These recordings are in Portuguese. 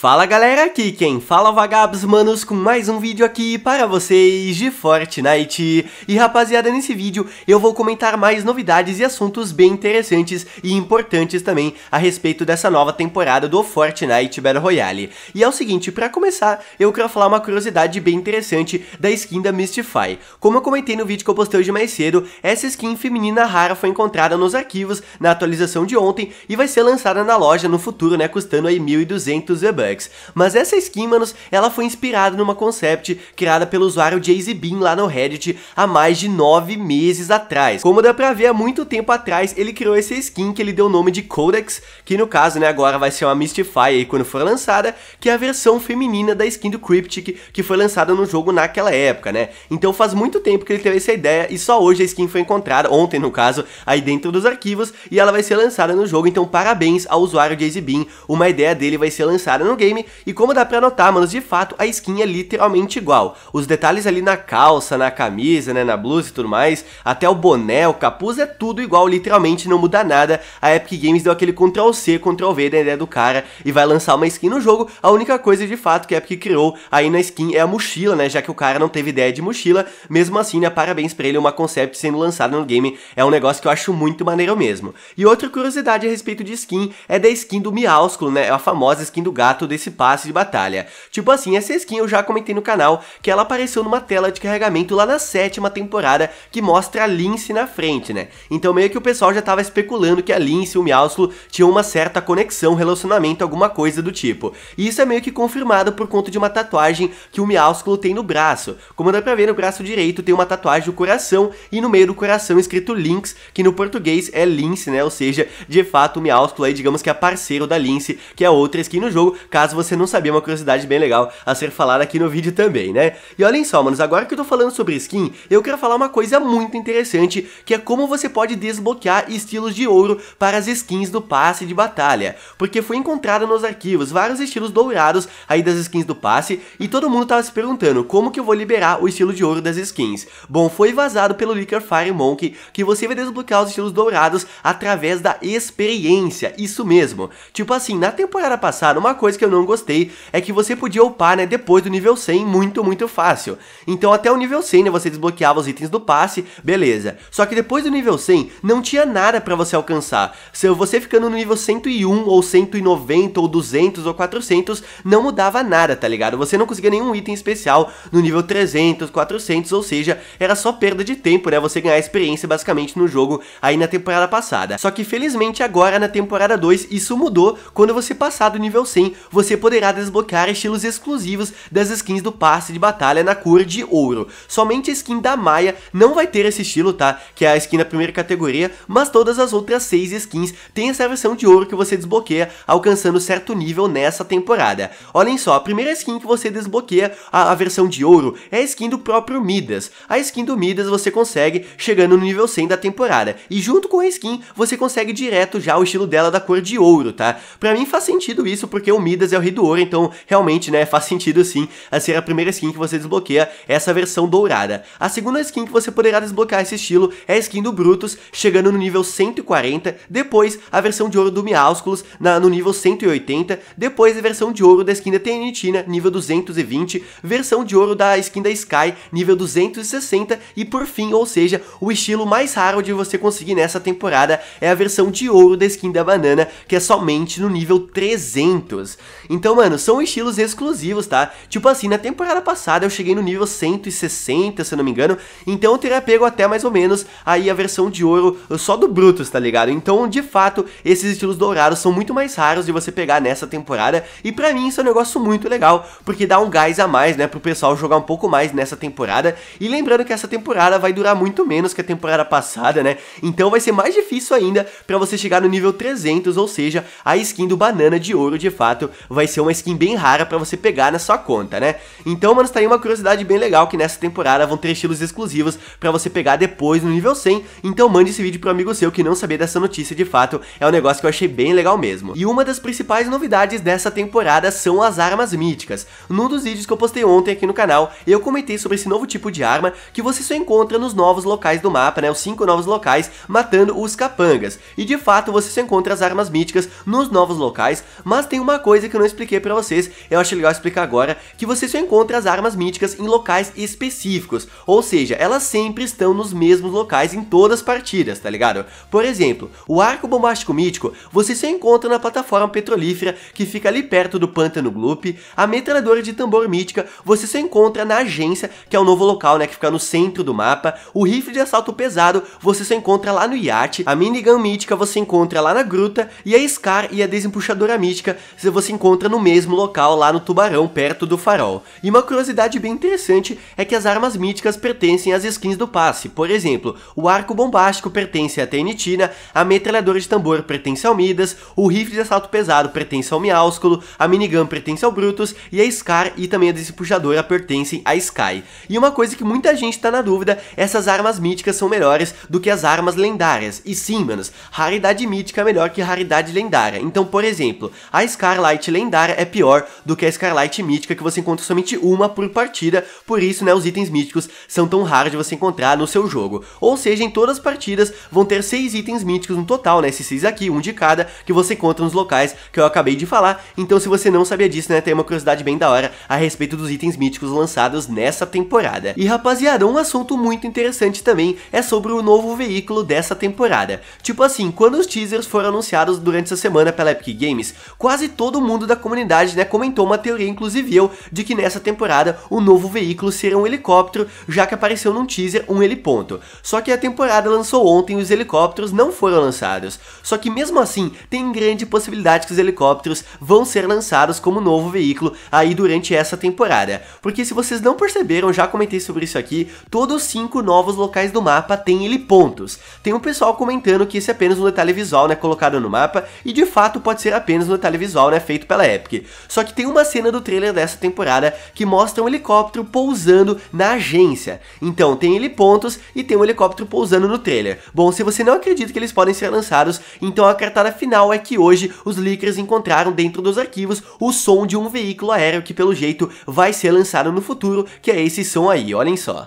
Fala galera, aqui quem fala é Vagabos Manos com mais um vídeo aqui para vocês de Fortnite. E rapaziada, nesse vídeo eu vou comentar mais novidades e assuntos bem interessantes e importantes também a respeito dessa nova temporada do Fortnite Battle Royale. E é o seguinte, para começar, eu quero falar uma curiosidade bem interessante da skin da Mystify. Como eu comentei no vídeo que eu postei hoje mais cedo, essa skin feminina rara foi encontrada nos arquivos na atualização de ontem e vai ser lançada na loja no futuro, né, custando aí 1.200 v Complex. Mas essa skin, manos, ela foi inspirada numa concept criada pelo usuário Jay-Z Bean lá no Reddit há mais de 9 meses atrás. Como dá pra ver, há muito tempo atrás ele criou essa skin que ele deu o nome de Codex, que no caso, né, agora vai ser uma Mystify aí quando for lançada, que é a versão feminina da skin do Cryptic, que foi lançada no jogo naquela época, né? Então faz muito tempo que ele teve essa ideia e só hoje a skin foi encontrada, ontem no caso, aí dentro dos arquivos, e ela vai ser lançada no jogo, então parabéns ao usuário Jay-Z Bean, uma ideia dele vai ser lançada no game. E como dá pra notar, mano, de fato, a skin é literalmente igual. Os detalhes ali na calça, na camisa, né, na blusa e tudo mais, até o boné, o capuz, é tudo igual, literalmente não muda nada. A Epic Games deu aquele Ctrl-C, Ctrl-V da ideia do cara e vai lançar uma skin no jogo. A única coisa, de fato, que a Epic criou aí na skin é a mochila, né, já que o cara não teve ideia de mochila. Mesmo assim, né, parabéns pra ele, é uma concept sendo lançada no game é um negócio que eu acho muito maneiro mesmo. E outra curiosidade a respeito de skin é da skin do Miaúsculo, né, é a famosa skin do gato desse passe de batalha. Tipo assim, essa skin eu já comentei no canal que ela apareceu numa tela de carregamento lá na sétima temporada que mostra a Lince na frente, né? Então meio que o pessoal já tava especulando que a Lince e o Miauslo tinham uma certa conexão, relacionamento, alguma coisa do tipo. E isso é meio que confirmado por conta de uma tatuagem que o Miauslo tem no braço. Como dá pra ver, no braço direito tem uma tatuagem do coração e no meio do coração escrito Lynx, que no português é Lince, né? Ou seja, de fato o Miauslo aí digamos que é parceiro da Lince, que é outra skin no jogo, caso você não sabia, é uma curiosidade bem legal a ser falada aqui no vídeo também, né? E olhem só, manos, agora que eu tô falando sobre skin, eu quero falar uma coisa muito interessante, que é como você pode desbloquear estilos de ouro para as skins do passe de batalha, porque foi encontrado nos arquivos vários estilos dourados aí das skins do passe, e todo mundo tava se perguntando como que eu vou liberar o estilo de ouro das skins. Bom, foi vazado pelo Licker Fire Monkey que você vai desbloquear os estilos dourados através da experiência, isso mesmo. Tipo assim, na temporada passada, uma coisa que eu não gostei é que você podia upar, né, depois do nível 100 muito, muito fácil. Então até o nível 100, né, você desbloqueava os itens do passe, beleza. Só que depois do nível 100, não tinha nada para você alcançar. Se você ficando no nível 101 ou 190 ou 200 ou 400, não mudava nada, tá ligado? Você não conseguia nenhum item especial no nível 300, 400, ou seja, era só perda de tempo, né, você ganhar experiência basicamente no jogo aí na temporada passada. Só que felizmente agora na temporada 2 isso mudou quando você passar do nível 100 você poderá desbloquear estilos exclusivos das skins do passe de batalha na cor de ouro. Somente a skin da Maia não vai ter esse estilo, tá? Que é a skin da primeira categoria, mas todas as outras 6 skins têm essa versão de ouro que você desbloqueia, alcançando certo nível nessa temporada. Olhem só, a primeira skin que você desbloqueia, a, a versão de ouro, é a skin do próprio Midas. A skin do Midas você consegue chegando no nível 100 da temporada, e junto com a skin, você consegue direto já o estilo dela da cor de ouro, tá? Pra mim faz sentido isso, porque o Midas vidas é o Rei do Ouro, então realmente, né, faz sentido sim a ser a primeira skin que você desbloqueia essa versão dourada. A segunda skin que você poderá desbloquear esse estilo é a skin do Brutus, chegando no nível 140, depois a versão de ouro do Miausculos na, no nível 180, depois a versão de ouro da skin da TNT, nível 220, versão de ouro da skin da Sky, nível 260 e por fim, ou seja, o estilo mais raro de você conseguir nessa temporada é a versão de ouro da skin da Banana, que é somente no nível 300. Então, mano, são estilos exclusivos, tá? Tipo assim, na temporada passada eu cheguei no nível 160, se eu não me engano, então eu teria pego até mais ou menos aí a versão de ouro só do Brutus, tá ligado? Então, de fato, esses estilos dourados são muito mais raros de você pegar nessa temporada, e pra mim isso é um negócio muito legal, porque dá um gás a mais, né, pro pessoal jogar um pouco mais nessa temporada, e lembrando que essa temporada vai durar muito menos que a temporada passada, né, então vai ser mais difícil ainda pra você chegar no nível 300, ou seja, a skin do Banana de Ouro, de fato, vai ser uma skin bem rara para você pegar na sua conta, né? Então, mano, está aí uma curiosidade bem legal que nessa temporada vão ter estilos exclusivos para você pegar depois no nível 100. Então, mande esse vídeo pro amigo seu que não sabia dessa notícia de fato, é um negócio que eu achei bem legal mesmo. E uma das principais novidades dessa temporada são as armas míticas. Num dos vídeos que eu postei ontem aqui no canal, eu comentei sobre esse novo tipo de arma que você só encontra nos novos locais do mapa, né? Os cinco novos locais matando os capangas. E de fato, você só encontra as armas míticas nos novos locais, mas tem uma coisa que eu não expliquei para vocês, eu acho legal explicar agora, que você só encontra as armas míticas em locais específicos, ou seja, elas sempre estão nos mesmos locais em todas as partidas, tá ligado? Por exemplo, o arco bombástico mítico, você só encontra na plataforma petrolífera, que fica ali perto do pântano Gloop, a metralhadora de tambor mítica, você só encontra na agência, que é o novo local, né, que fica no centro do mapa, o rifle de assalto pesado, você só encontra lá no iate, a minigun mítica você encontra lá na gruta, e a Scar e a desempuxadora mítica, você encontra encontra no mesmo local lá no Tubarão, perto do farol. E uma curiosidade bem interessante é que as armas míticas pertencem às skins do passe. Por exemplo, o arco bombástico pertence à Tenitina, a metralhadora de tambor pertence ao Midas, o rifle de assalto pesado pertence ao Miásculo, a minigun pertence ao Brutus e a Scar e também a desempujadora pertencem à Sky. E uma coisa que muita gente está na dúvida, essas armas míticas são melhores do que as armas lendárias. E sim, manos, raridade mítica é melhor que raridade lendária. Então, por exemplo, a Scarlight lendária é pior do que a Scarlight mítica, que você encontra somente uma por partida, por isso né, os itens míticos são tão raros de você encontrar no seu jogo. Ou seja, em todas as partidas vão ter seis itens míticos no total, né, esses seis aqui, um de cada, que você encontra nos locais que eu acabei de falar, então se você não sabia disso, né, tem uma curiosidade bem da hora a respeito dos itens míticos lançados nessa temporada. E rapaziada, um assunto muito interessante também é sobre o novo veículo dessa temporada. Tipo assim, quando os teasers foram anunciados durante essa semana pela Epic Games, quase todo mundo mundo da comunidade né, comentou uma teoria, inclusive eu, de que nessa temporada o novo veículo será um helicóptero, já que apareceu num teaser um heliponto. Só que a temporada lançou ontem e os helicópteros não foram lançados. Só que mesmo assim, tem grande possibilidade que os helicópteros vão ser lançados como novo veículo aí durante essa temporada. Porque se vocês não perceberam, já comentei sobre isso aqui, todos os cinco novos locais do mapa têm helipontos. Tem um pessoal comentando que esse é apenas um detalhe visual né, colocado no mapa, e de fato pode ser apenas um detalhe visual né, feito feito pela Epic. Só que tem uma cena do trailer dessa temporada que mostra um helicóptero pousando na agência. Então tem helipontos e tem um helicóptero pousando no trailer. Bom, se você não acredita que eles podem ser lançados, então a cartada final é que hoje os leakers encontraram dentro dos arquivos o som de um veículo aéreo que pelo jeito vai ser lançado no futuro, que é esse som aí, olhem só.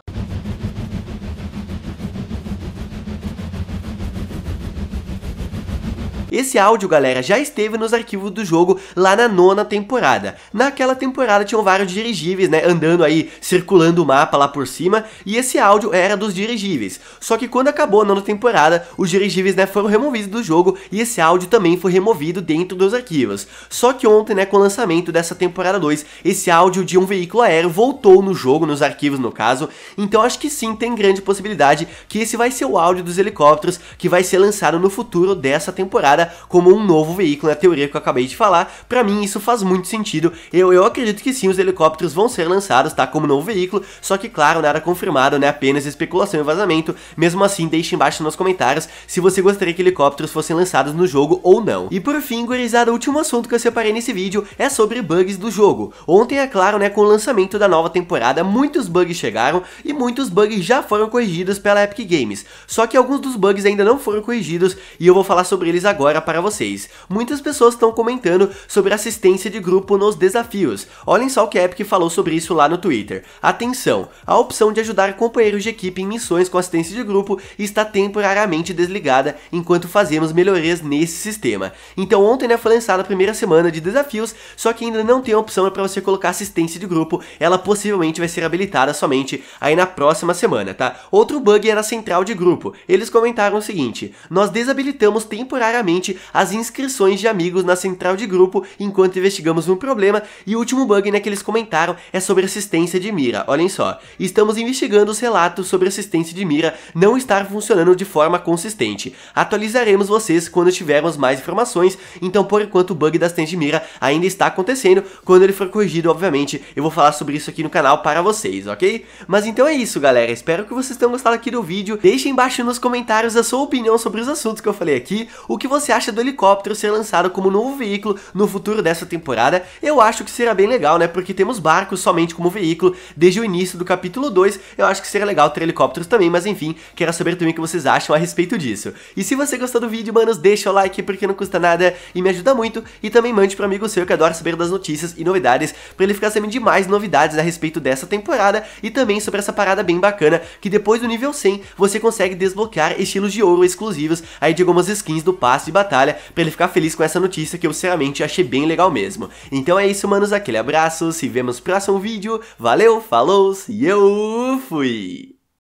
Esse áudio, galera, já esteve nos arquivos do jogo lá na nona temporada. Naquela temporada tinham vários dirigíveis, né, andando aí, circulando o mapa lá por cima, e esse áudio era dos dirigíveis. Só que quando acabou a nona temporada, os dirigíveis, né, foram removidos do jogo e esse áudio também foi removido dentro dos arquivos. Só que ontem, né, com o lançamento dessa temporada 2, esse áudio de um veículo aéreo voltou no jogo, nos arquivos no caso, então acho que sim, tem grande possibilidade que esse vai ser o áudio dos helicópteros que vai ser lançado no futuro dessa temporada usada como um novo veículo na é teoria que eu acabei de falar. Para mim isso faz muito sentido. Eu, eu acredito que sim, os helicópteros vão ser lançados, tá? Como novo veículo, só que claro, nada confirmado, né? Apenas especulação e vazamento. Mesmo assim, deixe embaixo nos comentários se você gostaria que helicópteros fossem lançados no jogo ou não. E por fim, gurizada, o último assunto que eu separei nesse vídeo é sobre bugs do jogo. Ontem, é claro, né, com o lançamento da nova temporada, muitos bugs chegaram e muitos bugs já foram corrigidos pela Epic Games. Só que alguns dos bugs ainda não foram corrigidos e eu vou falar sobre eles agora agora para vocês. Muitas pessoas estão comentando sobre assistência de grupo nos desafios. Olhem só o que a Epic falou sobre isso lá no Twitter. Atenção, a opção de ajudar companheiros de equipe em missões com assistência de grupo está temporariamente desligada enquanto fazemos melhorias nesse sistema. Então ontem né, foi lançada a primeira semana de desafios, só que ainda não tem a opção para você colocar assistência de grupo, ela possivelmente vai ser habilitada somente aí na próxima semana, tá? Outro bug é na central de grupo. Eles comentaram o seguinte, nós desabilitamos temporariamente as inscrições de amigos na central de grupo enquanto investigamos um problema, e o último bug né, que eles comentaram é sobre assistência de mira, olhem só. Estamos investigando os relatos sobre assistência de mira não estar funcionando de forma consistente. Atualizaremos vocês quando tivermos mais informações, então por enquanto o bug da assistência de mira ainda está acontecendo, quando ele for corrigido, obviamente, eu vou falar sobre isso aqui no canal para vocês, ok? Mas então é isso, galera, espero que vocês tenham gostado aqui do vídeo, deixem embaixo nos comentários a sua opinião sobre os assuntos que eu falei aqui, o que você acha do helicóptero ser lançado como novo veículo no futuro dessa temporada? Eu acho que será bem legal, né? Porque temos barcos somente como veículo desde o início do capítulo 2. Eu acho que será legal ter helicópteros também, mas enfim, quero saber também o que vocês acham a respeito disso. E se você gostou do vídeo, manos, deixa o like porque não custa nada e me ajuda muito. E também mande para amigo seu que adora saber das notícias e novidades, para ele ficar sabendo de mais novidades a respeito dessa temporada e também sobre essa parada bem bacana que depois do nível 100 você consegue desbloquear estilos de ouro exclusivos aí de algumas skins do passe de batalha pra ele ficar feliz com essa notícia que eu sinceramente achei bem legal mesmo. Então é isso, manos, aquele abraço, se vemos no próximo vídeo, valeu, falou e eu fui!